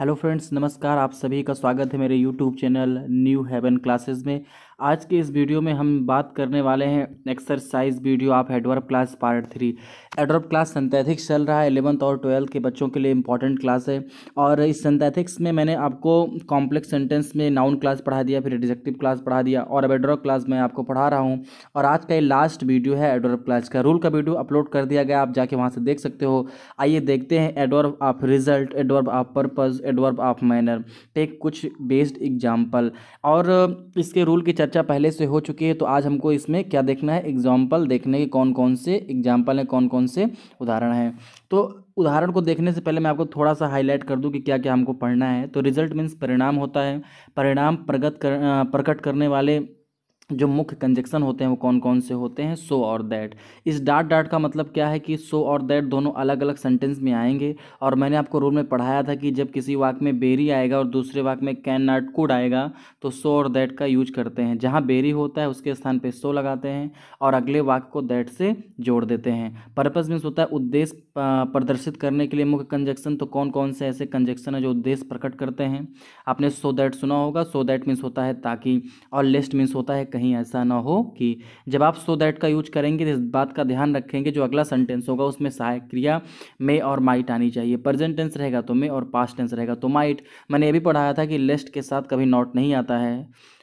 hello friends नमस्कार आप सभी का स्वागत है मेरे YouTube channel New Haven classes में आज के इस वीडियो में हम बात करने वाले हैं एक्सरसाइज वीडियो आप adverb clause part three adverb clause synthesis चल रहा है एलेवंथ और ट्वेल्थ के बच्चों के लिए इंपॉर्टेंट क्लास है और इस संतैथिक्स में मैंने आपको कॉम्प्लेक्स सेंटेंस में नाउन क्लास पढ़ा दिया फिर एडजेक्टिव क्लास पढ़ा दिया और अब एडवर्ब क्लास मैं आपको पढ़ा रहा हूँ और आज का ये लास्ट वीडियो है एडवर्ब क्लास का रूल का वीडियो अपलोड कर दिया गया आप जाके वहाँ से देख सकते हो आइए देखते हैं adverb of result adverb of purpose adverb of manner take कुछ बेस्ड एग्जाम्पल और इसके रूल की चर्चा पहले से हो चुकी है तो आज हमको इसमें क्या देखना है एग्जाम्पल देखने के कौन कौन से एग्जाम्पल हैं कौन कौन से उदाहरण हैं तो उदाहरण को देखने से पहले मैं आपको थोड़ा सा हाईलाइट कर दूं कि क्या क्या हमको पढ़ना है तो रिजल्ट मीन्स परिणाम होता है परिणाम प्रगत कर प्रकट करने वाले जो मुख्य कंजेक्शन होते हैं वो कौन कौन से होते हैं सो और दैट इस डाट डाट का मतलब क्या है कि सो और दैट दोनों अलग अलग सेंटेंस में आएंगे और मैंने आपको रूल में पढ़ाया था कि जब किसी वाक में बेरी आएगा और दूसरे वाक में कैन नाट कुड आएगा तो सो और दैट का यूज करते हैं जहाँ बेरी होता है उसके स्थान पर सो लगाते हैं और अगले वाक को दैट से जोड़ देते हैं पर्पज़ मीन्स होता है उद्देश्य प्रदर्शित करने के लिए मुख्य कंजक्शन तो कौन कौन से ऐसे कंजक्शन है जो उद्देश्य प्रकट करते हैं आपने सो दैट सुना होगा सो दैट मीन्स होता है ताकि और लेस्ट मीन्स होता है कहीं ऐसा ना हो कि जब आप सो दैट का यूज करेंगे तो इस बात का ध्यान रखेंगे जो अगला सेंटेंस होगा उसमें सहायक क्रिया मे और माइट आनी चाहिए प्रेजेंट टेंस रहेगा तो मे और पास्ट टेंस रहेगा तो माइट मैंने ये भी पढ़ाया था कि लेस्ट के साथ कभी नॉट नहीं आता है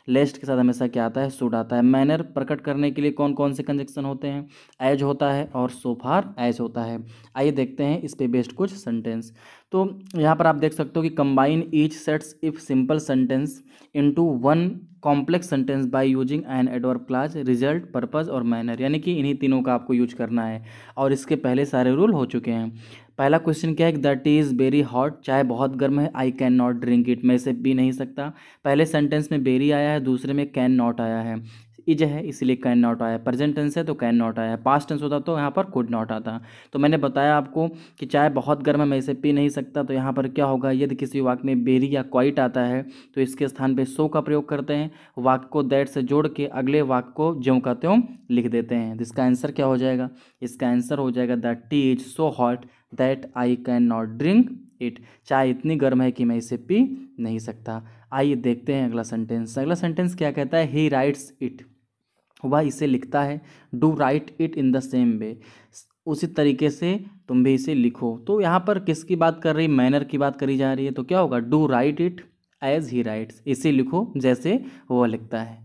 लेस्ट के साथ हमेशा क्या आता है सुड आता है मैनर प्रकट करने के लिए कौन कौन से कंजक्शन होते हैं एज होता है और सोफार एज होता है आइए देखते हैं इस पर बेस्ड कुछ सेंटेंस तो यहाँ पर आप देख सकते हो कि combine each sets if simple sentence into one complex sentence by using an adverb clause result purpose और मैनर यानी कि इन्हीं तीनों का आपको यूज करना है और इसके पहले सारे रूल हो चुके हैं पहला क्वेश्चन क्या है दैट इज़ वेरी हॉट चाय बहुत गर्म है I can not drink it मैं इसे पी नहीं सकता पहले सेंटेंस में बेरी आया है दूसरे में कैन नॉट आया है इज है इसलिए कैन नॉट आया प्रेजेंट टेंस है तो कैन नॉट आया पास्ट टेंस होता तो यहाँ पर कुड नॉट आता तो मैंने बताया आपको कि चाय बहुत गर्म है मैं इसे पी नहीं सकता तो यहाँ पर क्या होगा यदि किसी वाक में बेरी या क्वाइट आता है तो इसके स्थान पे सो का प्रयोग करते हैं वाक को दैट से जोड़ के अगले वाक को ज्यों का त्यों लिख देते हैं तो इसका आंसर क्या हो जाएगा इसका आंसर हो जाएगा that tea is so hot that I can not drink it चाय इतनी गर्म है कि मैं इसे पी नहीं सकता आइए देखते हैं अगला सेंटेंस अगला सेंटेंस क्या कहता है ही राइट्स इट वह इसे लिखता है do write it in the same way उसी तरीके से तुम भी इसे लिखो तो यहाँ पर किसकी बात कर रही मैनर की बात करी जा रही है तो क्या होगा do write it as he writes इसे लिखो जैसे वह लिखता है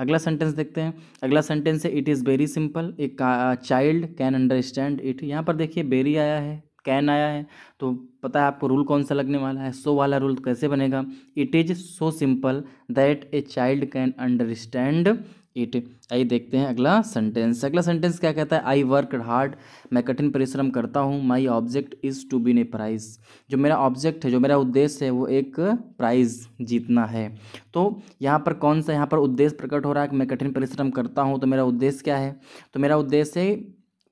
अगला सेंटेंस देखते हैं अगला सेंटेंस है इट इज़ वेरी सिंपल एक चाइल्ड कैन अंडरस्टैंड इट यहाँ पर देखिए बेरी आया है कैन आया है तो पता है आपको रूल कौन सा लगने वाला है सो वाला रूल कैसे बनेगा it is so simple that a child can understand it आइए देखते हैं अगला सेंटेंस अगला सेंटेंस क्या कहता है आई वर्क हार्ड मैं कठिन परिश्रम करता हूँ my object is to win a prize जो मेरा ऑब्जेक्ट है जो मेरा उद्देश्य है वो एक प्राइज़ जीतना है तो यहाँ पर कौन सा यहाँ पर उद्देश्य प्रकट हो रहा है कि मैं कठिन परिश्रम करता हूँ तो मेरा उद्देश्य क्या है तो मेरा उद्देश्य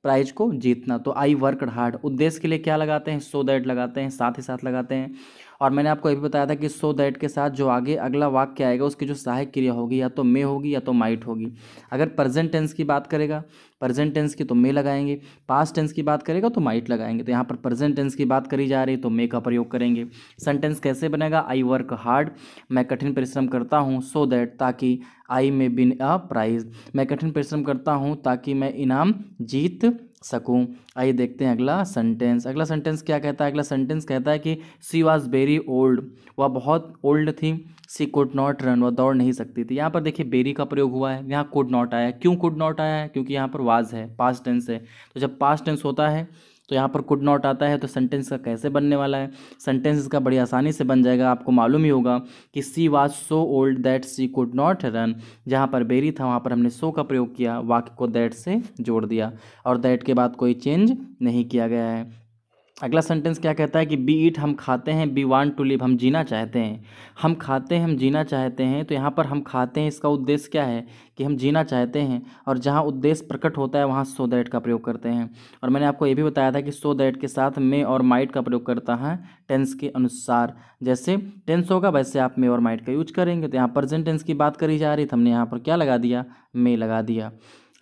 प्राइज को जीतना तो आई वर्क हार्ड उद्देश्य के लिए क्या लगाते हैं सो so दैट लगाते हैं साथ ही साथ लगाते हैं और मैंने आपको ये भी बताया था कि सो दैट के साथ जो आगे अगला वाक्य आएगा उसकी जो सहायक क्रिया होगी या तो मे होगी या तो माइट होगी अगर प्रेजेंट टेंस की बात करेगा प्रेजेंट टेंस की तो मे लगाएंगे पास्ट टेंस की बात करेगा तो माइट लगाएंगे तो यहाँ पर प्रेजेंट टेंस की बात करी जा रही तो मे का प्रयोग करेंगे सेंटेंस कैसे बनेगा आई वर्क हार्ड मैं कठिन परिश्रम करता हूँ सो दैट ताकि आई मे बिन अ प्राइज मैं कठिन परिश्रम करता हूँ ताकि मैं इनाम जीत सकूं आइए देखते हैं अगला सेंटेंस अगला सेंटेंस क्या कहता है अगला सेंटेंस कहता है कि सी वॉज वेरी ओल्ड वह बहुत ओल्ड थी सी कुड नॉट रन वह दौड़ नहीं सकती थी यहाँ पर देखिए बेरी का प्रयोग हुआ है यहाँ कुड नॉट आया क्यों कुड नॉट आया है क्योंकि यहाँ पर वाज है पास्ट टेंस है तो जब पास्ट टेंस होता है तो यहाँ पर कुड नॉट आता है तो सेंटेंस का कैसे बनने वाला है सेंटेंस इसका बड़ी आसानी से बन जाएगा आपको मालूम ही होगा कि she was so old that she could not run जहाँ पर बेरी था वहाँ पर हमने सो का प्रयोग किया वाक्य को दैट से जोड़ दिया और दैट के बाद कोई चेंज नहीं किया गया है अगला सेंटेंस क्या कहता है कि बी ईट हम खाते हैं बी वांट टू लिव हम जीना चाहते हैं हम खाते हैं हम जीना चाहते हैं तो यहाँ पर हम खाते हैं इसका उद्देश्य क्या है कि हम जीना चाहते हैं और जहाँ उद्देश्य प्रकट होता है वहाँ सो दैट का प्रयोग करते हैं और मैंने आपको ये भी बताया था कि सो दैट के साथ मे और माइट का प्रयोग करता है टेंस के अनुसार जैसे टेंस होगा वैसे आप मे और माइट का यूज करेंगे तो यहाँ प्रजेंट टेंस की बात करी जा रही तो हमने यहाँ पर क्या लगा दिया मे लगा दिया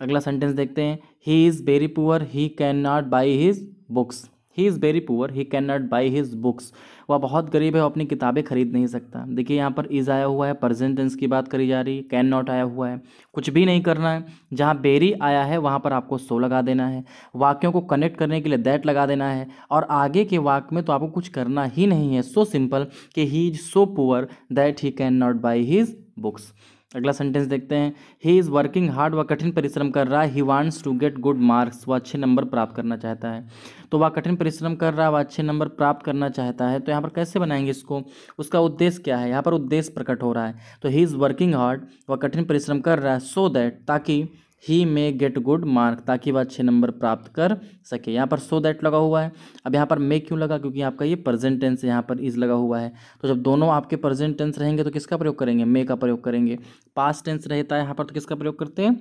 अगला सेंटेंस देखते हैं he is very poor he can not buy his books he is very poor he can not buy his books वह बहुत गरीब है वो अपनी किताबें खरीद नहीं सकता देखिए यहाँ पर इज़ आया हुआ है प्रजेंटेंस की बात करी जा रही है कैन नॉट आया हुआ है कुछ भी नहीं करना है जहाँ बेरी आया है वहाँ पर आपको सो लगा देना है वाक्यों को कनेक्ट करने के लिए दैट लगा देना है और आगे के वाक में तो आपको कुछ करना ही नहीं है सो सिंपल कि he is so poor that he can not buy his books अगला सेंटेंस देखते हैं ही इज़ वर्किंग हार्ड व कठिन परिश्रम कर रहा है he wants to get good marks वह अच्छे नंबर प्राप्त करना चाहता है तो वह कठिन परिश्रम कर रहा है वह अच्छे नंबर प्राप्त करना चाहता है तो यहाँ पर कैसे बनाएंगे इसको उसका उद्देश्य क्या है यहाँ पर उद्देश्य प्रकट हो रहा है तो ही इज़ वर्किंग हार्ड व कठिन परिश्रम कर रहा है सो so दैट ताकि he may get good mark ताकि वह अच्छे नंबर प्राप्त कर सके यहाँ पर सो so दैट लगा हुआ है अब यहाँ पर मे क्यों लगा क्योंकि आपका ये प्रेजेंट टेंस यहाँ पर इज लगा हुआ है तो जब दोनों आपके प्रेजेंट टेंस रहेंगे तो किसका प्रयोग करेंगे मे का प्रयोग करेंगे पास्ट टेंस रहता है यहाँ पर तो किसका प्रयोग करते हैं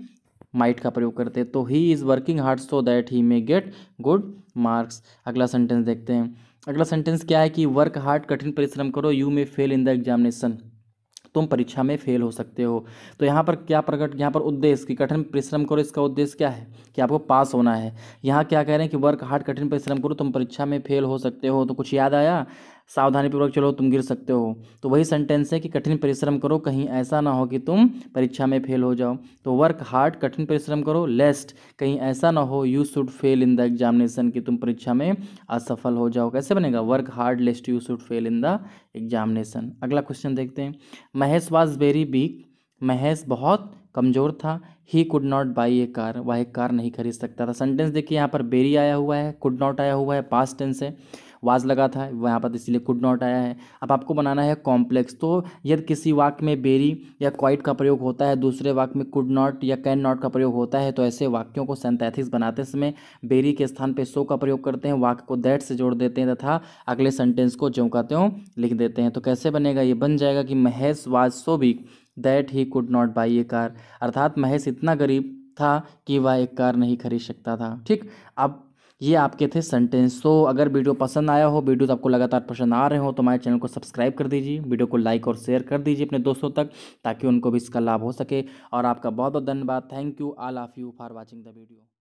माइट का प्रयोग करते हैं तो he is working hard so that he may get good marks अगला सेंटेंस देखते हैं अगला सेंटेंस क्या है कि वर्क हार्ड कठिन परिश्रम करो you may fail in the examination तुम परीक्षा में फेल हो सकते हो तो यहाँ पर क्या प्रकट यहाँ पर उद्देश्य कि कठिन परिश्रम करो इसका उद्देश्य क्या है कि आपको पास होना है यहाँ क्या कह रहे हैं कि वर्क हार्ड कठिन परिश्रम करो तुम परीक्षा में फेल हो सकते हो तो कुछ याद आया सावधानीपूर्वक चलो तुम गिर सकते हो तो वही सेंटेंस है कि कठिन परिश्रम करो कहीं ऐसा ना हो कि तुम परीक्षा में फेल हो जाओ तो वर्क हार्ड कठिन परिश्रम करो लेस्ट कहीं ऐसा ना हो you should fail in the examination कि तुम परीक्षा में असफल हो जाओ कैसे बनेगा work hard lest you should fail in the examination अगला क्वेश्चन देखते हैं Mahesh was very weak Mahesh बहुत कमज़ोर था he could not buy a car वह एक कार नहीं खरीद सकता था सेंटेंस देखिए यहाँ पर बेरी आया हुआ है कुड नॉट आया हुआ है पास्ट टेंस है वाज लगा था यहाँ पर इसलिए कुड नॉट आया है अब आपको बनाना है कॉम्प्लेक्स तो यदि किसी वाक्य में बेरी या क्वाइट का प्रयोग होता है दूसरे वाक में कुड नॉट या कैन नॉट का प्रयोग होता है तो ऐसे वाक्यों को सेंथेथिक्स बनाते समय बेरी के स्थान पर सो का प्रयोग करते हैं वाक्य को दैट से जोड़ देते हैं तथा अगले सेंटेंस को जो कहते हो लिख देते हैं तो कैसे बनेगा ये बन जाएगा कि Mahesh was so big that he could not buy a car अर्थात महेश इतना गरीब था कि वह एक कार नहीं खरीद सकता था ठीक अब ये आपके थे सेंटेंस तो अगर वीडियो पसंद आया हो वीडियो तो आपको लगातार पसंद आ रहे हो तो हमारे चैनल को सब्सक्राइब कर दीजिए वीडियो को लाइक और शेयर कर दीजिए अपने दोस्तों तक ताकि उनको भी इसका लाभ हो सके और आपका बहुत बहुत धन्यवाद thank you all of you for watching the video